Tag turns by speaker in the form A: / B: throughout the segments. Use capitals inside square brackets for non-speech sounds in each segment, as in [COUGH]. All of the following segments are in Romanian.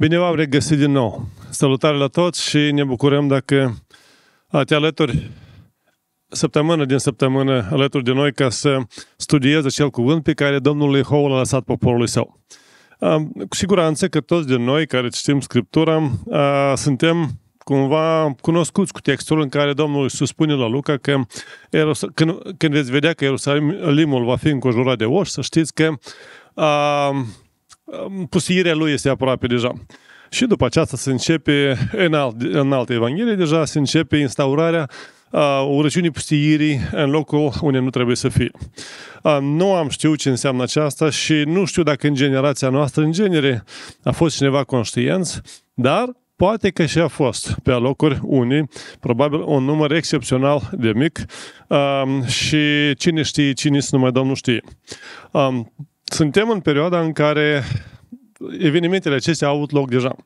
A: Bine v-am regăsit din nou. Salutare la toți și ne bucurăm dacă ați alături săptămână din săptămână alături de noi ca să studieze acel cuvânt pe care Domnul Lehou l-a lăsat poporului său. Cu siguranță că toți din noi care citim Scriptura suntem cumva cunoscuți cu textul în care Domnul Iisus spune la Luca că când, veți vedea că Ierusalimul va fi înconjurat de oși, să știți că pusirea lui este aproape deja. Și după aceasta se începe, în, alt, în alte evanghelie, deja se începe instaurarea uh, urăciunii pustiirii în locul unde nu trebuie să fie. Uh, nu am știut ce înseamnă aceasta și nu știu dacă în generația noastră, în genere, a fost cineva conștienți, dar poate că și a fost pe locuri unii, probabil un număr excepțional de mic uh, și cine știe, cine sunt numai Domnul știe. Uh, suntem în perioada în care evenimentele acestea au avut loc deja.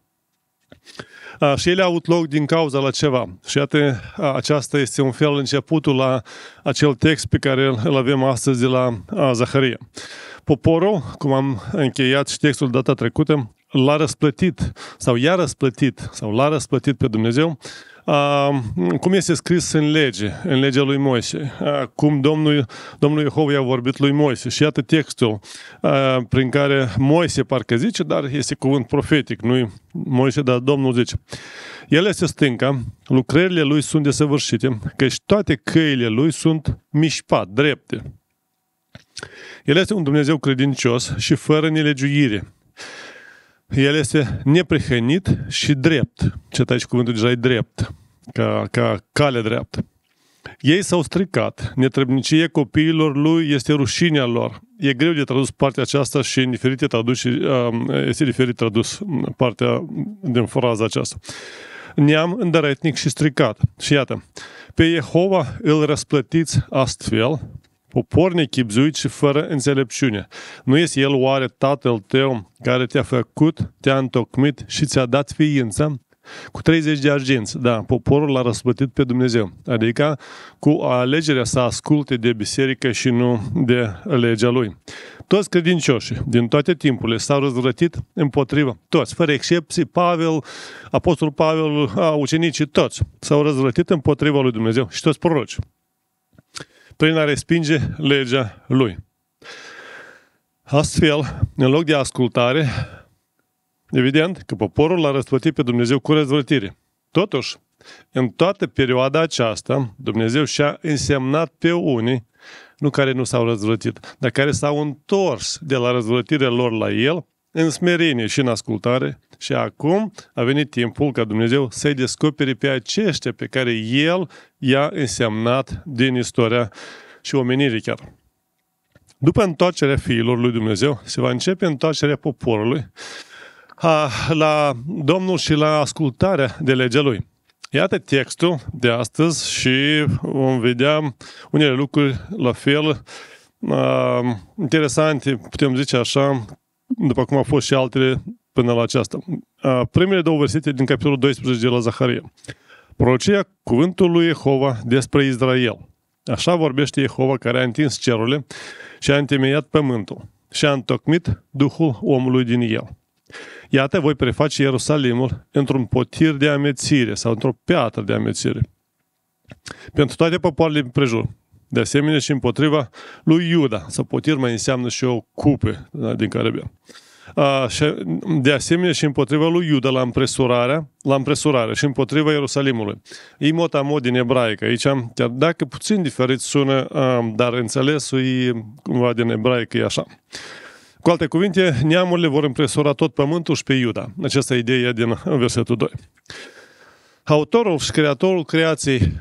A: și ele au avut loc din cauza la ceva. Și iată, aceasta este un fel începutul la acel text pe care îl avem astăzi de la Zaharia. Poporul, cum am încheiat și textul data trecută, l-a răsplătit sau i-a răsplătit sau l-a răsplătit pe Dumnezeu cum este scris în lege, în legea lui Moise, cum Domnul, Domnul Iehova i-a vorbit lui Moise. Și iată textul prin care Moise parcă zice, dar este cuvânt profetic, nu Moise, dar Domnul zice. El este stânca, lucrările lui sunt desăvârșite, căci toate căile lui sunt mișpat, drepte. El este un Dumnezeu credincios și fără nelegiuire. El este neprihănit și drept. Cet aici cuvântul deja e drept, ca, ca cale dreaptă. Ei s-au stricat. Netrebnicie copiilor lui este rușinea lor. E greu de tradus partea aceasta și în diferite traduci, um, este diferit tradus partea din fraza aceasta. Neam îndărătnic și stricat. Și iată, pe Jehova îl răsplătiți astfel, popor nechipzuit și fără înțelepciune. Nu este El oare Tatăl tău care te-a făcut, te-a întocmit și ți-a dat ființă? Cu 30 de arginți, da, poporul l-a răspătit pe Dumnezeu, adică cu alegerea să asculte de biserică și nu de legea lui. Toți credincioșii din toate timpurile s-au răzvrătit împotriva. Toți, fără excepții, Pavel, Apostol Pavel, a, uh, ucenicii, toți s-au răzvrătit împotriva lui Dumnezeu și toți proroci prin a respinge legea lui. Astfel, în loc de ascultare, evident că poporul l-a răspătit pe Dumnezeu cu răzvrătire. Totuși, în toată perioada aceasta, Dumnezeu și-a însemnat pe unii, nu care nu s-au răzvrătit, dar care s-au întors de la răzvrătirea lor la el în smerenie și în ascultare și acum a venit timpul ca Dumnezeu să-i descopere pe aceștia pe care El i-a însemnat din istoria și omenirii chiar. După întoarcerea fiilor lui Dumnezeu, se va începe întoarcerea poporului a, la Domnul și la ascultarea de legea Lui. Iată textul de astăzi și vom vedea unele lucruri la fel a, interesante, putem zice așa, după cum au fost și altele până la aceasta. Primele două versete din capitolul 12 de la Zaharia. Prorocia cuvântului Jehova despre Israel. Așa vorbește Jehova care a întins cerurile și a întemeiat pământul și a întocmit Duhul omului din el. Iată, voi preface Ierusalimul într-un potir de amețire sau într-o piatră de amețire. Pentru toate popoarele prejur, de asemenea și împotriva lui Iuda. să potir mai înseamnă și o cupe da, din care bea. de asemenea și împotriva lui Iuda la împresurarea, la împresurare și împotriva Ierusalimului. Imota mod din ebraică. Aici, chiar dacă puțin diferit sună, dar înțelesul e cumva din ebraică, e așa. Cu alte cuvinte, neamurile vor împresura tot pământul și pe Iuda. Aceasta e ideea din versetul 2. Autorul și creatorul creației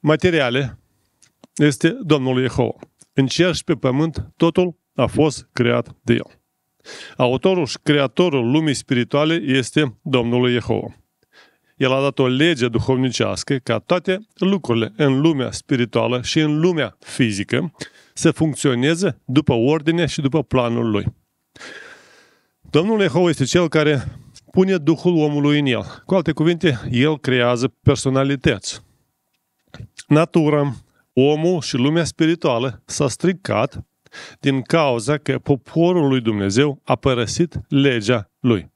A: materiale, este Domnul Jehova. În cer și pe pământ, totul a fost creat de El. Autorul și creatorul lumii spirituale este Domnul Jehova. El a dat o lege duhovnicească ca toate lucrurile în lumea spirituală și în lumea fizică să funcționeze după ordine și după planul lui. Domnul Jehova este cel care pune Duhul omului în el. Cu alte cuvinte, el creează personalități. Natura, omul și lumea spirituală s-a stricat din cauza că poporul lui Dumnezeu a părăsit legea lui.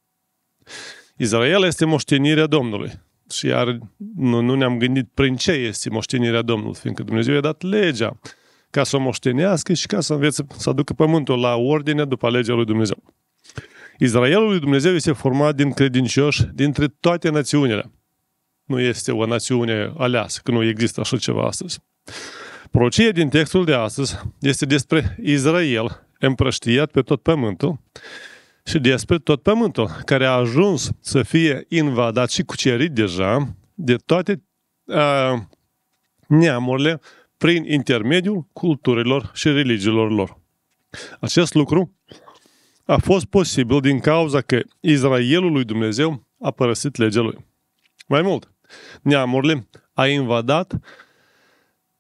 A: Israel este moștenirea Domnului. Și iar nu, nu ne-am gândit prin ce este moștenirea Domnului, fiindcă Dumnezeu i-a dat legea ca să o moștenească și ca să învețe să aducă pământul la ordine după legea lui Dumnezeu. Israelul lui Dumnezeu este format din credincioși dintre toate națiunile. Nu este o națiune aleasă, că nu există așa ceva astăzi. Prorocie din textul de astăzi este despre Israel împrăștiat pe tot pământul și despre tot pământul, care a ajuns să fie invadat și cucerit deja de toate a, neamurile prin intermediul culturilor și religiilor lor. Acest lucru a fost posibil din cauza că Israelul lui Dumnezeu a părăsit legea lui. Mai mult, neamurile a invadat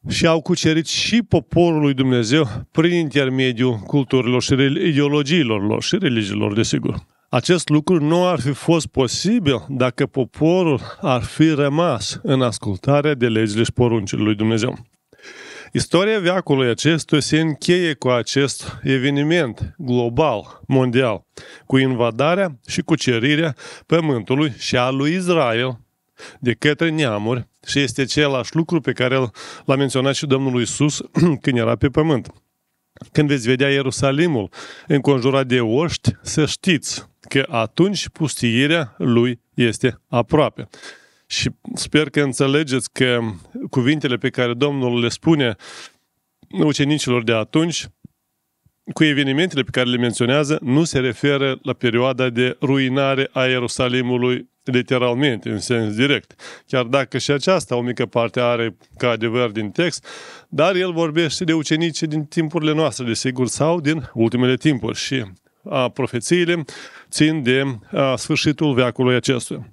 A: și au cucerit și poporul lui Dumnezeu prin intermediul culturilor și ideologiilor lor și religiilor, desigur. Acest lucru nu ar fi fost posibil dacă poporul ar fi rămas în ascultarea de legile și poruncile lui Dumnezeu. Istoria veacului acestuia se încheie cu acest eveniment global, mondial, cu invadarea și cucerirea pământului și a lui Israel de către neamuri și este același lucru pe care l-a menționat și Domnul Isus [CLEARS THROAT] când era pe pământ. Când veți vedea Ierusalimul înconjurat de oști, să știți că atunci pustiirea lui este aproape. Și sper că înțelegeți că cuvintele pe care Domnul le spune ucenicilor de atunci cu evenimentele pe care le menționează, nu se referă la perioada de ruinare a Ierusalimului literalmente, în sens direct. Chiar dacă și aceasta o mică parte are ca adevăr din text, dar el vorbește de ucenici din timpurile noastre, desigur, sau din ultimele timpuri și a profețiile țin de a, sfârșitul veacului acestuia.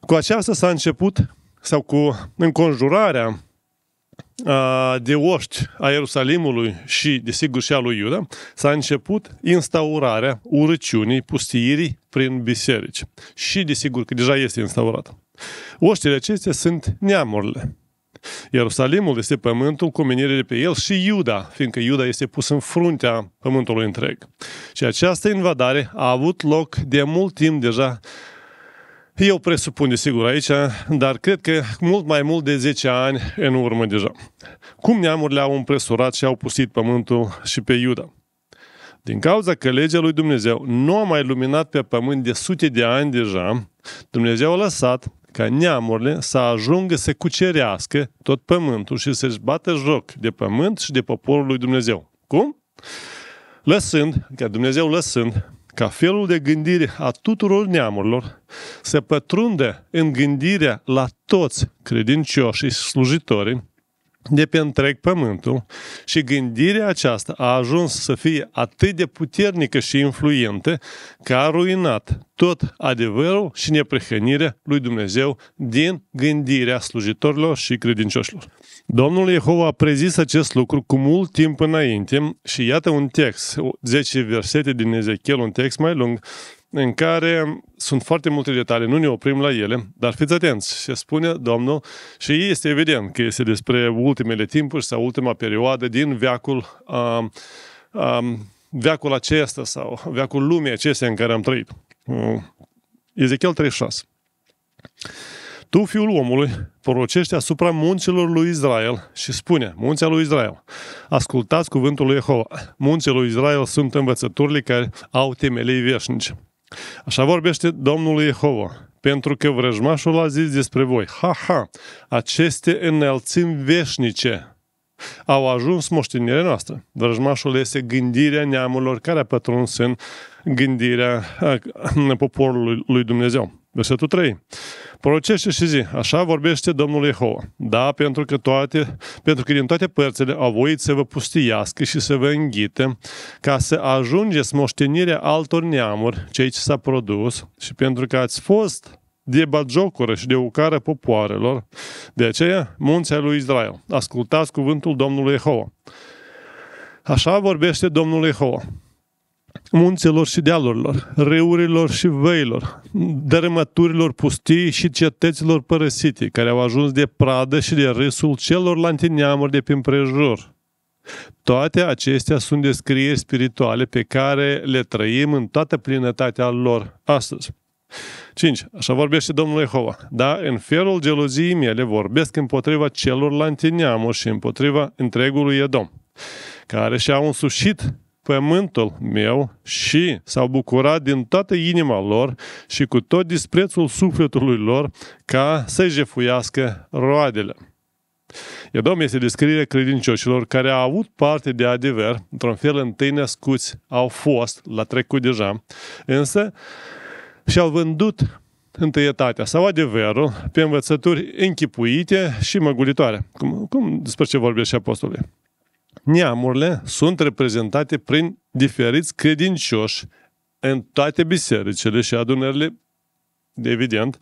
A: Cu aceasta s-a început sau cu înconjurarea de oști a Ierusalimului și, desigur, și a lui Iuda, s-a început instaurarea urăciunii pustiirii prin biserici. Și, desigur, că deja este instaurată. Oștile acestea sunt neamurile. Ierusalimul este pământul cu menire de pe el și Iuda, fiindcă Iuda este pus în fruntea pământului întreg. Și această invadare a avut loc de mult timp deja eu presupun, de sigur aici, dar cred că mult mai mult de 10 ani în urmă deja. Cum neamurile au împresurat și au pusit pământul și pe Iuda? Din cauza că legea lui Dumnezeu nu a mai luminat pe pământ de sute de ani deja, Dumnezeu a lăsat ca neamurile să ajungă să cucerească tot pământul și să-și bată joc de pământ și de poporul lui Dumnezeu. Cum? Lăsând, ca Dumnezeu lăsând, ca felul de gândire a tuturor neamurilor să pătrunde în gândirea la toți credincioșii și slujitorii, de pe întreg pământul și gândirea aceasta a ajuns să fie atât de puternică și influentă că a ruinat tot adevărul și neprehănirea lui Dumnezeu din gândirea slujitorilor și credincioșilor. Domnul Jehova a prezis acest lucru cu mult timp înainte și iată un text, 10 versete din Ezechiel, un text mai lung, în care sunt foarte multe detalii, nu ne oprim la ele, dar fiți atenți și spune Domnul și este evident că este despre ultimele timpuri sau ultima perioadă din veacul, um, um, veacul acesta sau veacul lumii acestea în care am trăit. Mm. Ezechiel 36. Tu, fiul omului, porocește asupra munților lui Israel și spune, munțea lui Israel, ascultați cuvântul lui Jehova. Munții lui Israel sunt învățăturile care au temelei veșnice. Așa vorbește Domnul Jehova, pentru că vrăjmașul a zis despre voi, ha-ha, aceste înălțimi veșnice au ajuns moștenirea noastră. Vrăjmașul este gândirea neamurilor care a pătruns în gândirea poporului lui Dumnezeu. Versetul 3. Procește și zi, așa vorbește Domnul Jehova. Da, pentru că, toate, pentru că din toate părțile a voit să vă pustiască și să vă înghite, ca să ajungeți moștenirea altor neamuri, cei ce s-a produs, și pentru că ați fost de bagiocură și de ucară popoarelor, de aceea munții lui Israel. Ascultați cuvântul Domnului Jehova. Așa vorbește Domnul Jehova munților și dealurilor, râurilor și văilor, dărâmăturilor pustii și cetăților părăsite, care au ajuns de pradă și de râsul celor lantineamuri de prin prejur. Toate acestea sunt descrieri spirituale pe care le trăim în toată plinătatea lor astăzi. 5. Așa vorbește Domnul Jehova. Da, în felul geloziei mele vorbesc împotriva celor lantineamuri și împotriva întregului Edom, care și-au însușit pământul meu și s-au bucurat din toată inima lor și cu tot disprețul sufletului lor ca să jefuiască roadele. Iadom este descrierea credincioșilor care au avut parte de adevăr, într-un fel întâi născuți au fost, la trecut deja, însă și-au vândut întâietatea sau adevărul pe învățături închipuite și măgulitoare, cum, cum despre ce vorbește și apostolul. Neamurile sunt reprezentate prin diferiți credincioși în toate bisericile și adunările evident,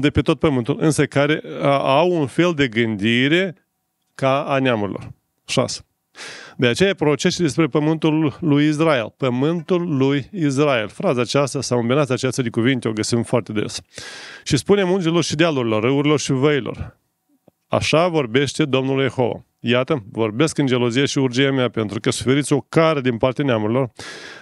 A: de pe tot pământul, însă care au un fel de gândire ca a neamurilor. 6. De aceea procesul despre pământul lui Israel. Pământul lui Israel. Fraza aceasta sau îmbinați aceasta de cuvinte o găsim foarte des. Și spune mungilor și dealurilor, râurilor și văilor. Așa vorbește Domnul Jehova. Iată, vorbesc în gelozie și urgie mea, pentru că suferiți o cară din partea neamurilor.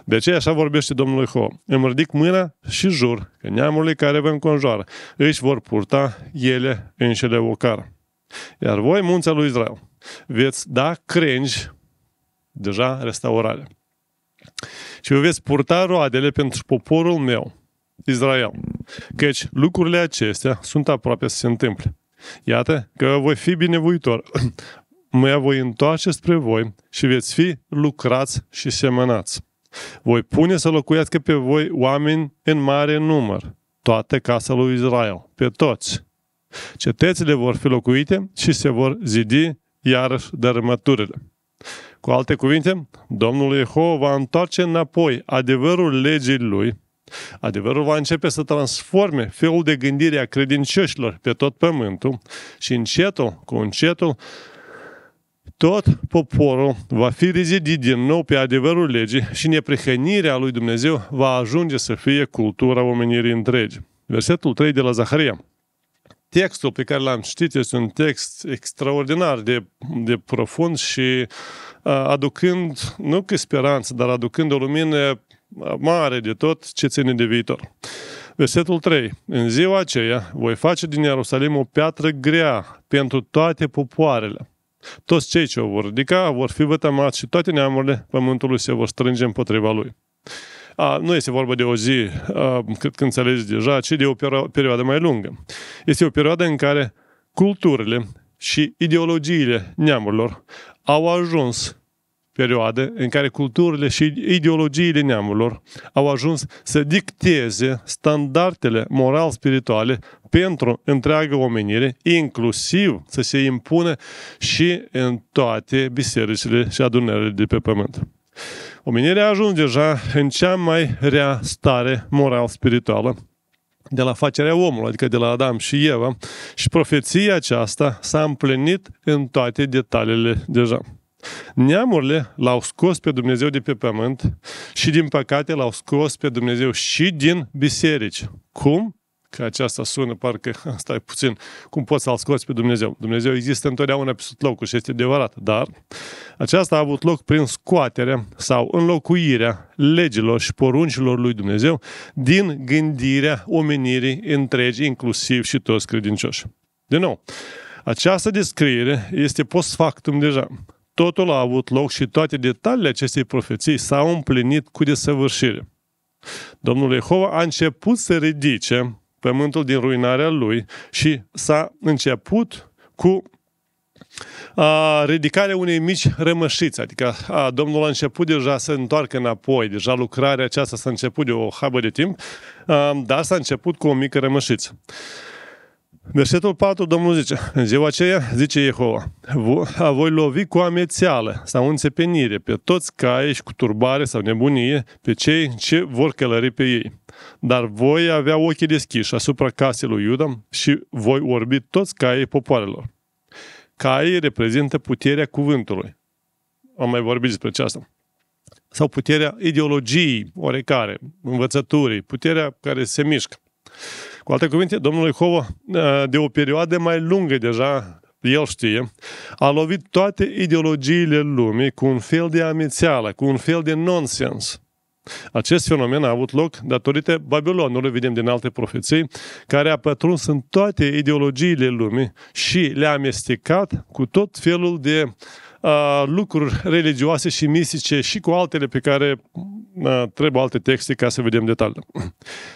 A: De ce așa vorbește Domnul Ho? Îmi ridic mâna și jur că neamurile care vă înconjoară își vor purta ele înșele o cară. Iar voi, munțea lui Israel, veți da crengi deja restaurare. Și vă veți purta roadele pentru poporul meu, Israel. Căci lucrurile acestea sunt aproape să se întâmple. Iată că voi fi binevoitor mă voi întoarce spre voi și veți fi lucrați și semănați. Voi pune să locuiască pe voi oameni în mare număr, toată casa lui Israel, pe toți. Cetățile vor fi locuite și se vor zidi iarăși dărâmăturile. Cu alte cuvinte, Domnul Jehova va întoarce înapoi adevărul legii lui, adevărul va începe să transforme felul de gândire a credincioșilor pe tot pământul și încetul cu încetul tot poporul va fi rezidit din nou pe adevărul legii și neprihănirea lui Dumnezeu va ajunge să fie cultura omenirii întregi. Versetul 3 de la Zaharia. Textul pe care l-am citit este un text extraordinar de, de profund și aducând, nu că speranță, dar aducând o lumină mare de tot ce ține de viitor. Versetul 3. În ziua aceea voi face din Ierusalim o piatră grea pentru toate popoarele toți cei ce o vor ridica vor fi vătămați și toate neamurile pământului se vor strânge împotriva lui. A, nu este vorba de o zi, a, cred că înțelegeți deja, ci de o perioadă mai lungă. Este o perioadă în care culturile și ideologiile neamurilor au ajuns perioade în care culturile și ideologiile neamurilor au ajuns să dicteze standardele moral-spirituale pentru întreaga omenire, inclusiv să se impună și în toate bisericile și adunările de pe pământ. Omenirea a ajuns deja în cea mai rea stare moral-spirituală de la facerea omului, adică de la Adam și Eva, și profeția aceasta s-a împlinit în toate detaliile deja. Neamurile l-au scos pe Dumnezeu de pe pământ și, din păcate, l-au scos pe Dumnezeu și din biserici. Cum? Că aceasta sună, parcă, [LAUGHS] stai puțin, cum poți să-L scoți pe Dumnezeu? Dumnezeu există întotdeauna pe sub locul și este adevărat, dar aceasta a avut loc prin scoaterea sau înlocuirea legilor și poruncilor lui Dumnezeu din gândirea omenirii întregi, inclusiv și toți credincioși. Din nou, această descriere este post factum deja totul a avut loc și toate detaliile acestei profeții s-au împlinit cu desăvârșire. Domnul Jehova a început să ridice pământul din ruinarea lui și s-a început cu a, ridicarea unei mici rămășiți, adică a, Domnul a început deja să întoarcă înapoi, deja lucrarea aceasta s-a început de o habă de timp, a, dar s-a început cu o mică rămășiță. Versetul 4, Domnul zice, în ziua aceea, zice Jehova, a voi lovi cu amețeală sau înțepenire pe toți caii și cu turbare sau nebunie pe cei ce vor călări pe ei. Dar voi avea ochii deschiși asupra casei lui Iuda și voi orbi toți caii popoarelor. Caii reprezintă puterea cuvântului. Am mai vorbit despre aceasta. Sau puterea ideologiei orecare, învățăturii, puterea care se mișcă. Cu alte cuvinte, domnul Hova, ă, de o perioadă mai lungă deja, el știe, a lovit toate ideologiile lumii cu un fel de amețeală, cu un fel de nonsens. Acest fenomen a avut loc datorită Babilonului, vedem din alte profeții, care a pătruns în toate ideologiile lumii și le-a amestecat cu tot felul de uh, lucruri religioase și mistice și cu altele pe care trebuie alte texte ca să vedem detaliile.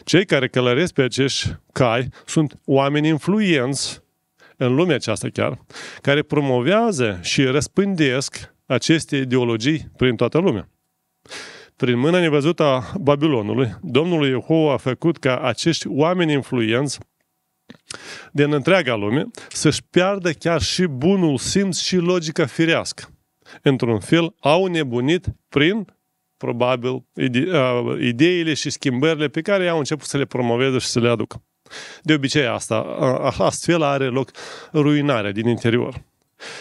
A: Cei care călăresc pe acești cai sunt oameni influenți în lumea aceasta chiar, care promovează și răspândesc aceste ideologii prin toată lumea. Prin mâna nevăzută a Babilonului, Domnul Iehova a făcut ca acești oameni influenți din întreaga lume să-și piardă chiar și bunul simț și logica firească. Într-un fel, au nebunit prin probabil, ide- ideile și schimbările pe care au început să le promoveze și să le aducă. De obicei asta, astfel are loc ruinarea din interior.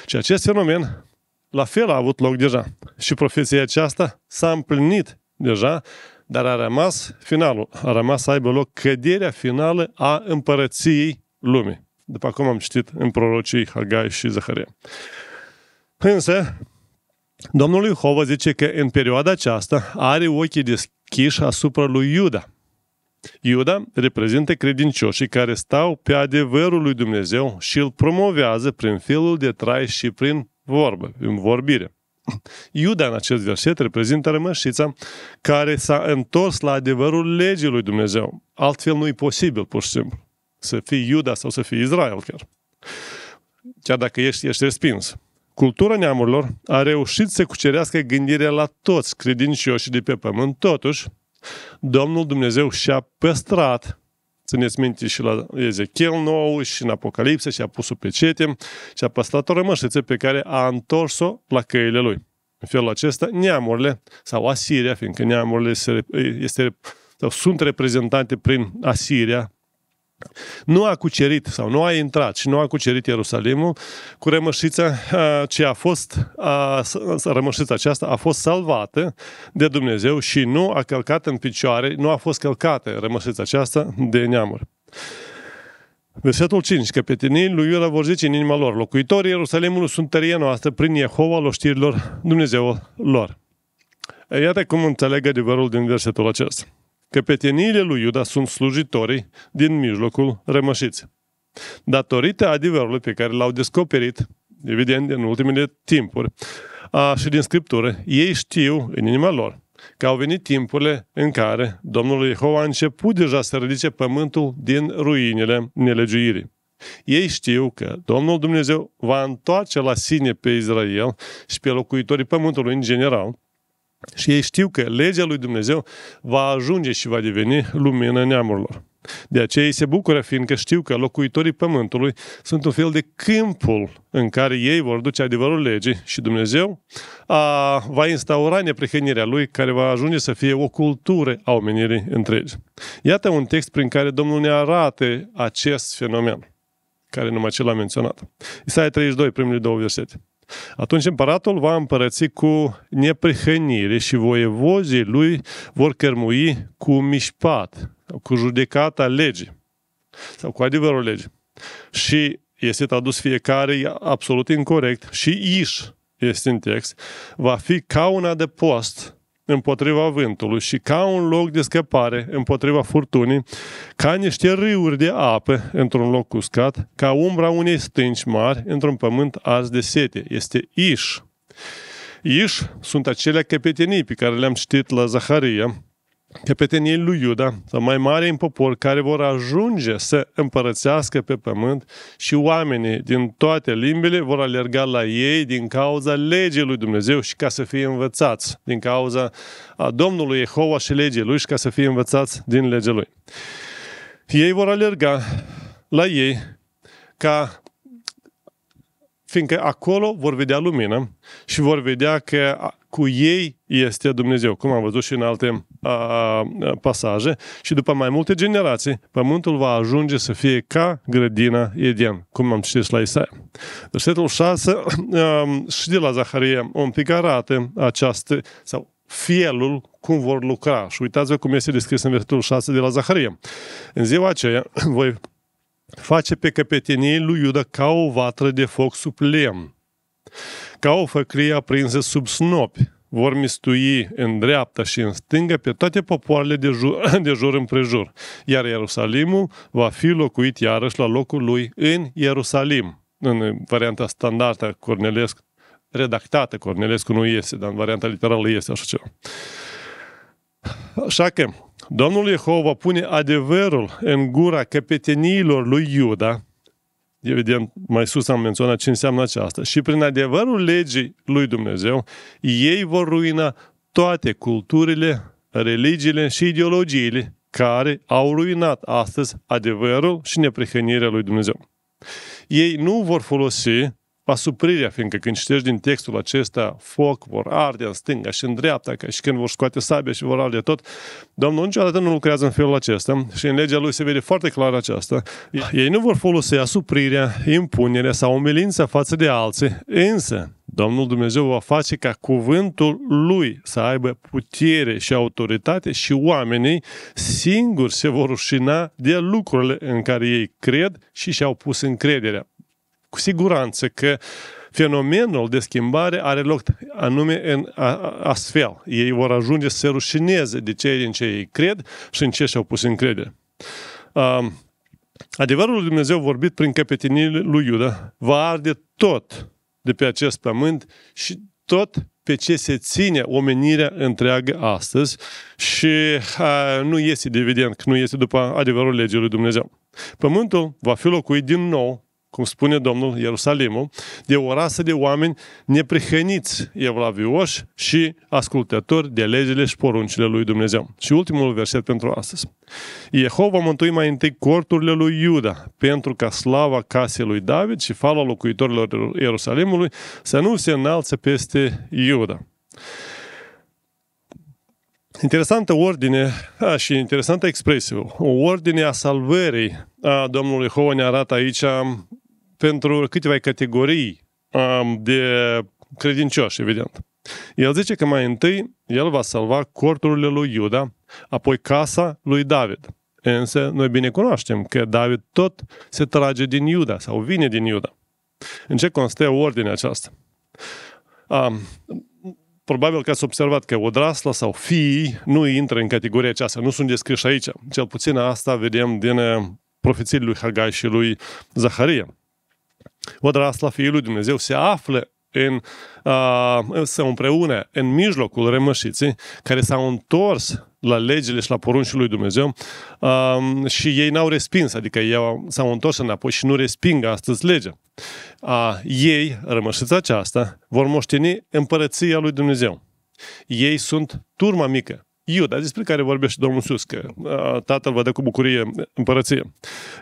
A: Și acest fenomen, la fel a avut loc deja. Și profeția aceasta s-a împlinit deja, dar a rămas finalul. A rămas să aibă loc căderea finală a împărăției lumii. După cum am citit în prorocii Hagai și Zaharia. Însă, Domnul Hova zice că în perioada aceasta are ochii deschiși asupra lui Iuda. Iuda reprezintă credincioșii care stau pe adevărul lui Dumnezeu și îl promovează prin felul de trai și prin vorbă, în vorbire. Iuda în acest verset reprezintă rămășița care s-a întors la adevărul legii lui Dumnezeu. Altfel nu e posibil, pur și simplu, să fii Iuda sau să fii Israel chiar. Chiar dacă ești, ești respins. Cultura neamurilor a reușit să cucerească gândirea la toți credincioșii de pe pământ. Totuși, Domnul Dumnezeu și-a păstrat Țineți minte și la Ezechiel nou și în Apocalipsă și a pus-o pe cetem și a păstrat o rămășiță pe care a întors-o la căile lui. În felul acesta, neamurile sau Asiria, fiindcă neamurile este, este, sunt reprezentate prin Asiria, nu a cucerit sau nu a intrat și nu a cucerit Ierusalimul cu rămășița ce a fost, a, rămășița aceasta a fost salvată de Dumnezeu și nu a călcat în picioare, nu a fost călcată rămășița aceasta de neamuri. Versetul 5. Căpetenii lui Iura vor zice în inima lor, locuitorii Ierusalimului sunt tăria noastră prin Jehova loștirilor Dumnezeu lor. Iată cum înțeleg adevărul din versetul acesta. Căpeteniile lui Iuda sunt slujitorii din mijlocul rămășiți. Datorită adevărului pe care l-au descoperit, evident, în ultimele timpuri, a, și din Scriptură, ei știu în inima lor că au venit timpurile în care Domnul Jehova a început deja să ridice pământul din ruinele nelegiuirii. Ei știu că Domnul Dumnezeu va întoarce la sine pe Israel și pe locuitorii pământului în general și ei știu că legea lui Dumnezeu va ajunge și va deveni lumină neamurilor. De aceea ei se bucură, fiindcă știu că locuitorii pământului sunt un fel de câmpul în care ei vor duce adevărul legii și Dumnezeu a, va instaura neprihănirea lui, care va ajunge să fie o cultură a omenirii întregi. Iată un text prin care Domnul ne arată acest fenomen, care numai ce l-a menționat. Isaia 32, primele două versete. Atunci împăratul va împărăți cu neprihănire și voievozii lui vor cărmui cu mișpat, cu judecata legii sau cu adevărul legii. Și este tradus fiecare absolut incorrect și iș este în text, va fi ca de post împotriva vântului și ca un loc de scăpare împotriva furtunii, ca niște râuri de apă într-un loc uscat, ca umbra unei stânci mari într-un pământ ars de sete. Este Iș. Iș sunt acele căpetenii pe care le-am citit la Zaharia, căpetenii lui Iuda, sau mai mare în popor, care vor ajunge să împărățească pe pământ și oamenii din toate limbile vor alerga la ei din cauza legii lui Dumnezeu și ca să fie învățați din cauza a Domnului Jehova și legii lui și ca să fie învățați din legea lui. Ei vor alerga la ei ca fiindcă acolo vor vedea lumină și vor vedea că cu ei este Dumnezeu, cum am văzut și în alte a pasaje și după mai multe generații, pământul va ajunge să fie ca grădina Eden, cum am citit la Isaia. Versetul 6 [CLEARS THROAT] și de la Zaharia un pic arată această, sau felul cum vor lucra. Și uitați-vă cum este descris în versetul 6 de la Zaharia. În ziua aceea [CLEARS THROAT] voi face pe căpetenii lui Iuda ca o vatră de foc sub lemn, ca o făcrie aprinsă sub snopi, vor mistui în dreapta și în stânga pe toate popoarele de jur, [LAUGHS] de jur împrejur, iar Ierusalimul va fi locuit iarăși la locul lui în Ierusalim, în varianta standardă Cornelesc, redactată Cornelescu nu iese, dar în varianta literală iese așa ceva. Așa că, Domnul Jehova pune adevărul în gura căpeteniilor lui Iuda, evident, mai sus am menționat ce înseamnă aceasta. Și prin adevărul legii lui Dumnezeu, ei vor ruina toate culturile, religiile și ideologiile care au ruinat astăzi adevărul și neprihănirea lui Dumnezeu. Ei nu vor folosi asuprirea, fiindcă când citești din textul acesta, foc vor arde în stânga și în dreapta, ca și când vor scoate sabia și vor arde tot, Domnul niciodată nu lucrează în felul acesta și în legea lui se vede foarte clar aceasta. Ei nu vor folosi asuprirea, impunerea sau umilința față de alții, însă Domnul Dumnezeu va face ca cuvântul lui să aibă putere și autoritate și oamenii singuri se vor rușina de lucrurile în care ei cred și și-au pus încrederea cu siguranță că fenomenul de schimbare are loc anume în astfel. Ei vor ajunge să se rușineze de cei în ce ei cred și în ce și-au pus încredere. Adevărul lui Dumnezeu vorbit prin căpetinile lui Iuda va arde tot de pe acest pământ și tot pe ce se ține omenirea întreagă astăzi și a, nu este evident că nu este după adevărul legii lui Dumnezeu. Pământul va fi locuit din nou cum spune Domnul Ierusalimul, de o rasă de oameni neprihăniți, evlavioși și ascultători de legile și poruncile lui Dumnezeu. Și ultimul verset pentru astăzi. Jehova mântui mai întâi corturile lui Iuda, pentru ca slava casei lui David și fala locuitorilor Ierusalimului să nu se înalță peste Iuda. Interesantă ordine a, și interesantă expresie. O ordine a salvării a Domnului Hova ne arată aici pentru câteva categorii um, de credincioși, evident. El zice că mai întâi el va salva corturile lui Iuda, apoi casa lui David. Însă noi bine cunoaștem că David tot se trage din Iuda sau vine din Iuda. În ce constă ordinea aceasta? Um, probabil că ați observat că odrasla sau fiii nu intră în categoria aceasta, nu sunt descriși aici. Cel puțin asta vedem din uh, profețiile lui Hagai și lui Zaharia. Vădrasla Fiului lui Dumnezeu se află în, uh, sau împreună în mijlocul rămășiții, care s-au întors la legile și la poruncile lui Dumnezeu uh, și ei n-au respins, adică ei s-au întors înapoi și nu resping astăzi legea. Uh, ei, rămășița aceasta, vor moșteni împărăția lui Dumnezeu. Ei sunt turma mică, Iuda, despre care vorbește domnul Suscă, tatăl vă dă cu bucurie împărăție.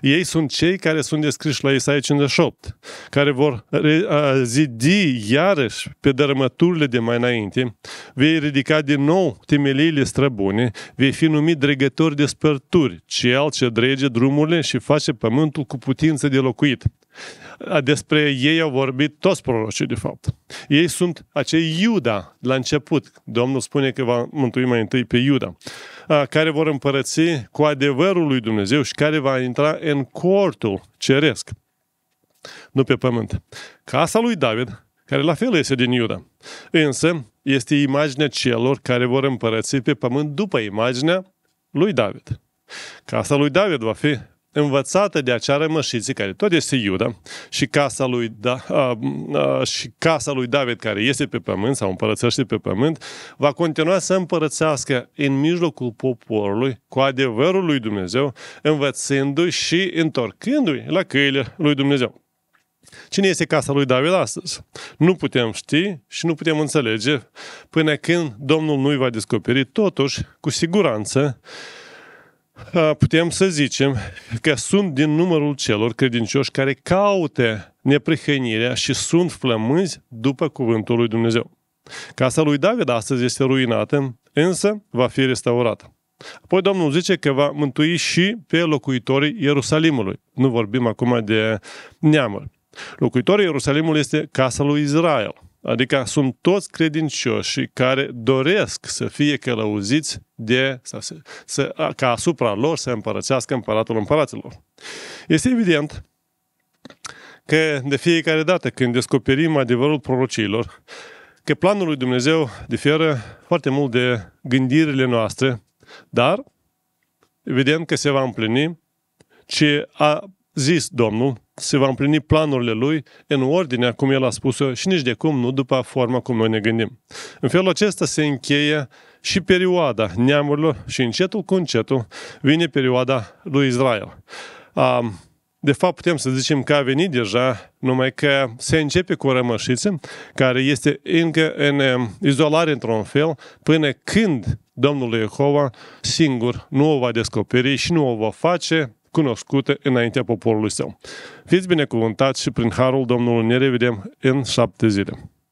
A: Ei sunt cei care sunt descriși la Isaia 58, care vor zidi iarăși pe dărâmăturile de mai înainte, vei ridica din nou temeliile străbune, vei fi numit dregător de spărturi, cel ce drege drumurile și face pământul cu putință de locuit. Despre ei au vorbit toți prorocii, de fapt. Ei sunt acei Iuda la început. Domnul spune că va mântui mai întâi pe Iuda, care vor împărăți cu adevărul lui Dumnezeu și care va intra în cortul ceresc, nu pe pământ. Casa lui David, care la fel este din Iuda. Însă, este imaginea celor care vor împărăți pe pământ după imaginea lui David. Casa lui David va fi învățată de acea rămășiță, care tot este Iuda, și casa lui, da, a, a, și casa lui David, care este pe pământ sau împărățește pe pământ, va continua să împărățească în mijlocul poporului cu adevărul lui Dumnezeu, învățându-i și întorcându-i la căile lui Dumnezeu. Cine este casa lui David astăzi? Nu putem ști și nu putem înțelege până când Domnul nu-i va descoperi totuși, cu siguranță, putem să zicem că sunt din numărul celor credincioși care caută neprihănirea și sunt flămânzi după cuvântul lui Dumnezeu. Casa lui David astăzi este ruinată, însă va fi restaurată. Apoi Domnul zice că va mântui și pe locuitorii Ierusalimului. Nu vorbim acum de neamuri. Locuitorii Ierusalimului este casa lui Israel – Adică sunt toți credincioșii care doresc să fie călăuziți de, să, să, ca asupra lor să împărățească împăratul împăraților. Este evident că de fiecare dată când descoperim adevărul prorociilor, că planul lui Dumnezeu diferă foarte mult de gândirile noastre, dar evident că se va împlini ce a zis Domnul se va împlini planurile lui în ordinea cum el a spus-o și nici de cum nu după forma cum noi ne gândim. În felul acesta se încheie și perioada neamurilor și încetul cu încetul vine perioada lui Israel. Um, de fapt, putem să zicem că a venit deja, numai că se începe cu o rămășiță care este încă în um, izolare într-un fel, până când Domnul Jehova singur nu o va descoperi și nu o va face cunoscute înaintea poporului său. Fiți binecuvântați și prin harul Domnului ne revedem în șapte zile.